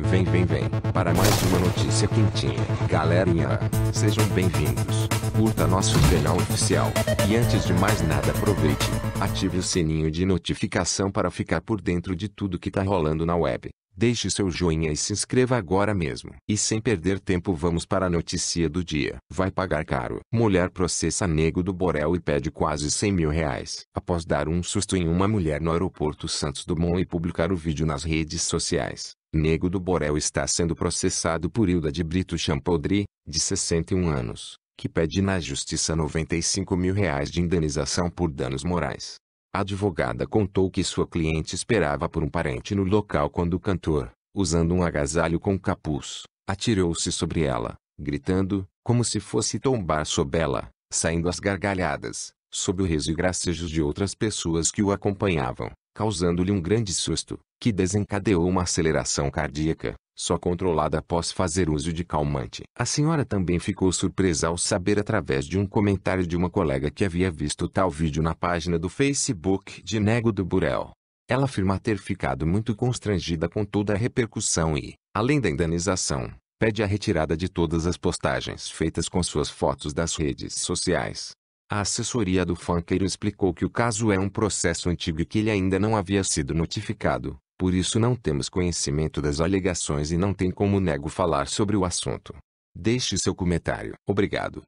Vem, vem, vem, para mais uma notícia quentinha. Galerinha, sejam bem-vindos. Curta nosso canal oficial. E antes de mais nada, aproveite, ative o sininho de notificação para ficar por dentro de tudo que tá rolando na web. Deixe seu joinha e se inscreva agora mesmo. E sem perder tempo, vamos para a notícia do dia. Vai pagar caro. Mulher processa nego do Borel e pede quase 100 mil reais. Após dar um susto em uma mulher no aeroporto Santos Dumont e publicar o vídeo nas redes sociais, Nego do Borel está sendo processado por Hilda de Brito Champoldri, de 61 anos, que pede na justiça 95 mil reais de indenização por danos morais. A advogada contou que sua cliente esperava por um parente no local quando o cantor, usando um agasalho com capuz, atirou-se sobre ela, gritando, como se fosse tombar sob ela, saindo as gargalhadas, sob o riso e gracejos de outras pessoas que o acompanhavam causando-lhe um grande susto, que desencadeou uma aceleração cardíaca, só controlada após fazer uso de calmante. A senhora também ficou surpresa ao saber através de um comentário de uma colega que havia visto tal vídeo na página do Facebook de Nego do Burel. Ela afirma ter ficado muito constrangida com toda a repercussão e, além da indenização, pede a retirada de todas as postagens feitas com suas fotos das redes sociais. A assessoria do funkeiro explicou que o caso é um processo antigo e que ele ainda não havia sido notificado, por isso não temos conhecimento das alegações e não tem como nego falar sobre o assunto. Deixe seu comentário. Obrigado.